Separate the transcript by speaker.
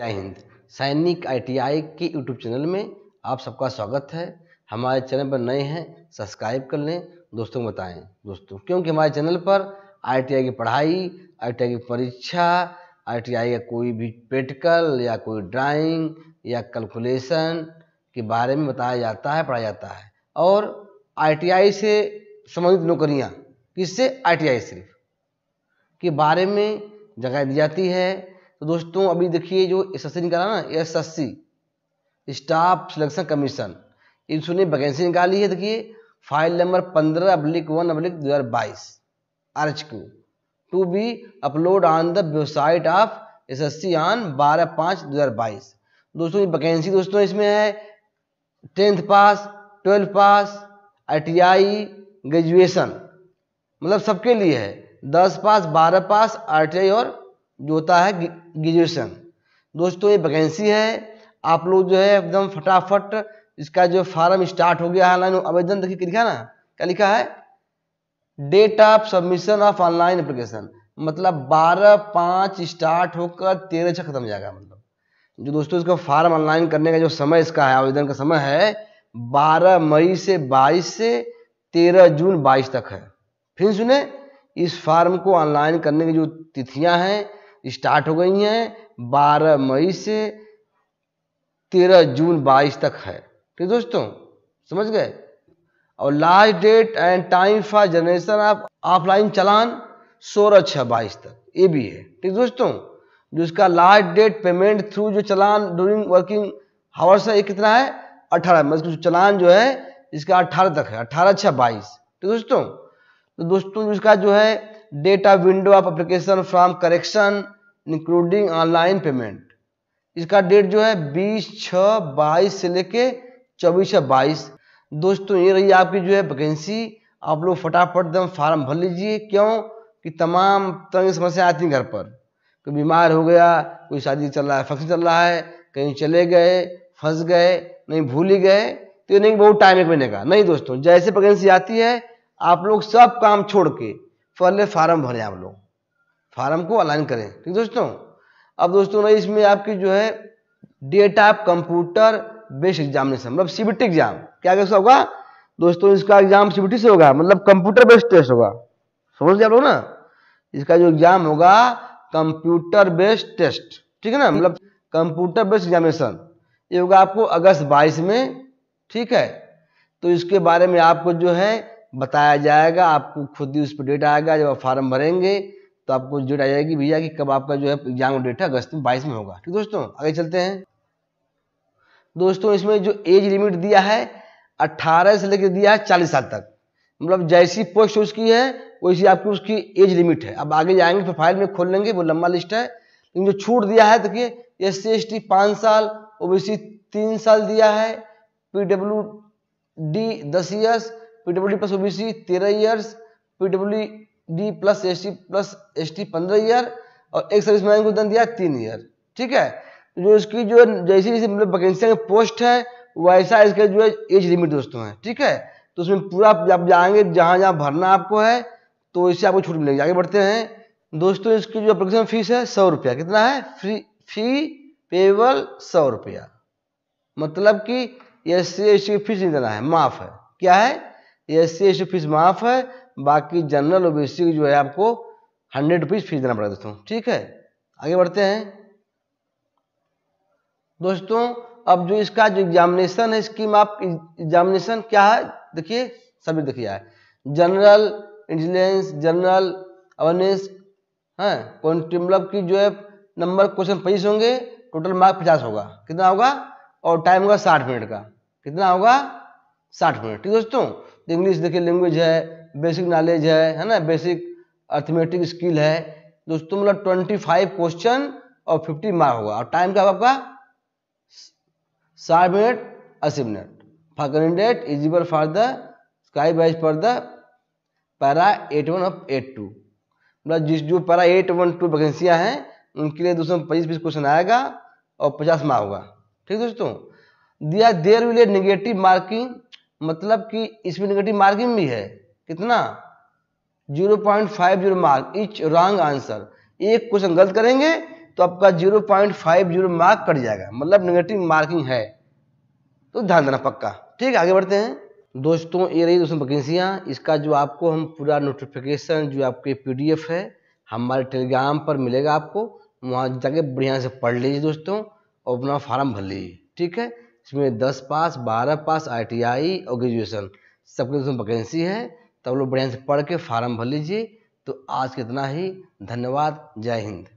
Speaker 1: जय हिंद सैनिक आईटीआई के यूट्यूब चैनल में आप सबका स्वागत है हमारे चैनल पर नए हैं सब्सक्राइब कर लें दोस्तों को बताएँ दोस्तों क्योंकि हमारे चैनल पर आईटीआई की पढ़ाई आईटीआई की परीक्षा आईटीआई का कोई भी पेटकल या कोई ड्राइंग या कैलकुलेशन के बारे में बताया जाता है पढ़ाया जाता है और आई से संबंधित नौकरियाँ किससे आई सिर्फ के बारे में जगह दी जाती है तो दोस्तों अभी देखिए जो एस एस निकाला ना S S C staff selection commission इसने वैकेंसी निकाली है देखिए फाइल नंबर पंद्रह अब्लिक वन अब्लिक दो हज़ार बाईस H Q two B upload on the website of S S C on बारह पाँच दो हज़ार बाईस दोस्तों ये वैकेंसी दोस्तों इसमें है tenth pass twelfth pass I graduation मतलब सबके लिए है दस पास बारह पास आर टी आई और जो होता है ग्रेजुएशन दोस्तों ये वैकेंसी है आप लोग जो है एकदम फटाफट इसका जो फार्म स्टार्ट हो गया है ऑनलाइन आवेदन देखिए लिखा ना क्या लिखा है date of submission of online application मतलब 12 पाँच स्टार्ट होकर तेरह छः खत्म जाएगा मतलब जो दोस्तों इसका फार्म ऑनलाइन करने का जो समय इसका है आवेदन का समय है बारह मई से बाईस से तेरह जून बाईस तक है फिर सुने इस फार्म को ऑनलाइन करने की जो तिथियां हैं स्टार्ट हो गई हैं 12 मई से 13 जून 22 तक है ठीक दोस्तों समझ गए और last date and time for generation of offline challan सोलह छः बाईस तक ये भी है ठीक दोस्तों जो इसका लास्ट डेट पेमेंट थ्रू जो चलान डूरिंग वर्किंग हावर्स है ये कितना है अठारह मतलब जो चलान जो है इसका अठारह तक है अठारह छः बाईस ठीक दोस्तों तो दोस्तों इसका जो है data window of application from correction including online payment इसका डेट जो है बीस छः बाईस से लेके चौबीस छः बाईस दोस्तों ये रही आपकी जो है वैकेंसी आप लोग फटाफट दम फार्म भर लीजिए क्यों कि तमाम तरह की समस्या आती हैं घर पर कोई बीमार हो गया कोई शादी चल रहा है फंक्शन चल रहा है कहीं चले गए फंस गए नहीं भूल ही गए तो ये नहीं बहुत टाइम एक महीने का नहीं दोस्तों जैसे वैकेंसी आती है आप लोग सब काम छोड़ के पहले फार्म भरें आप लोग फार्म को अलाइन करें ठीक दोस्तों अब दोस्तों ना इसमें आपकी जो है date of computer based examination मतलब सीबीटी एग्जाम क्या कैसा होगा दोस्तों इसका एग्जाम सीबीटी से होगा मतलब कंप्यूटर बेस्ड टेस्ट होगा समझ गया ना इसका जो एग्जाम होगा कंप्यूटर बेस्ड टेस्ट ठीक है ना मतलब कंप्यूटर बेस्ड एग्जामिनेशन ये होगा आपको अगस्त बाईस में ठीक है तो इसके बारे में आपको जो है बताया जाएगा आपको खुद ही उस पर डेट आएगा जब आप फॉर्म भरेंगे तो आपको डेट आ जाएगी भैया कि कब आपका जो है एग्जाम का डेट है अगस्त में बाईस में होगा ठीक दोस्तों आगे चलते हैं दोस्तों इसमें जो एज लिमिट दिया है अट्ठारह से लेकर दिया है चालीस साल तक मतलब जैसी पोस्ट उसकी है वैसी आपकी उसकी एज लिमिट है अब आगे जाएंगे फिर तो फाइल में खोल लेंगे वो लंबा लिस्ट है लेकिन जो छूट दिया है तो देखिए एस सी एस टी पाँच साल ओ बी सी तीन साल दिया है पी डब्ल्यू डी दस years P W D plus O B C तेरह years P W D plus S T plus S T पंद्रह ईयर और एक सर्विस मैन को वेतन दिया तीन ईयर ठीक है जो इसकी जो जैसी जैसी मतलब वैकेंसी में पोस्ट है वैसा इसका जो है एज लिमिट दोस्तों है ठीक है तो उसमें पूरा आप जाएंगे जहाँ जहाँ भरना आपको है तो इससे आपको छूट मिलेगी आगे बढ़ते हैं दोस्तों इसकी जो अप्लीकेशन फीस है सौ रुपया कितना है फ्री फी पेबल सौ रुपया मतलब कि एस सी एस की फीस नहीं देना है माफ़ है क्या है एस सी एस फीस माफ़ है बाकी जनरल ओ बी जो है आपको हंड्रेड रुपीज़ फीस देना पड़ेगा दोस्तों ठीक है आगे बढ़ते हैं दोस्तों अब जो इसका जो एग्जामिनेशन है स्कीम आप एग्जामिनेशन क्या है देखिए सभी देखिए है जनरल इंटेलिजेंस जनरल अवेयरनेस है मतलब की जो है नंबर क्वेश्चन पच्चीस होंगे टोटल मार्क पचास होगा कितना होगा और टाइम होगा साठ मिनट का कितना होगा साठ मिनट ठीक दोस्तों इंग्लिश देखिए लैंग्वेज है बेसिक नॉलेज है है ना बेसिक अर्थमेटिक स्किल है दोस्तों मतलब ट्वेंटी फाइव क्वेश्चन और फिफ्टी मार्क होगा और टाइम क्या होगा आपका साठ मिनट अस्सी minute for candidate eligible for the scribes for the para eight one of eight two मतलब जिस जो पैरा एट वन टू वैकेंसियाँ हैं उनके लिए दोस्तों पच्चीस बीस क्वेश्चन आएगा और पचास मार्क होगा ठीक दोस्तों दिया देर विल निगेटिव मार्किंग मतलब कि इसमें निगेटिव मार्किंग भी है कितना 0.50 मार्क इच रॉन्ग आंसर एक क्वेश्चन गलत करेंगे तो आपका 0.50 मार्क कट जाएगा मतलब नेगेटिव मार्किंग है तो ध्यान देना पक्का ठीक है आगे बढ़ते हैं दोस्तों ये रही दोस्तों वैकेंसियाँ इसका जो आपको हम पूरा नोटिफिकेशन जो आपके पीडीएफ है हमारे टेलीग्राम पर मिलेगा आपको वहाँ जाके बढ़िया से पढ़ लीजिए दोस्तों और अपना फॉर्म भर लीजिए ठीक है इसमें दस पास बारह पास आईटीआई और ग्रेजुएशन सबके दोस्तों वैकेंसी है तब लोग बढ़िया से पढ़ के फार्म भर लीजिए तो आज कितना ही धन्यवाद जय हिंद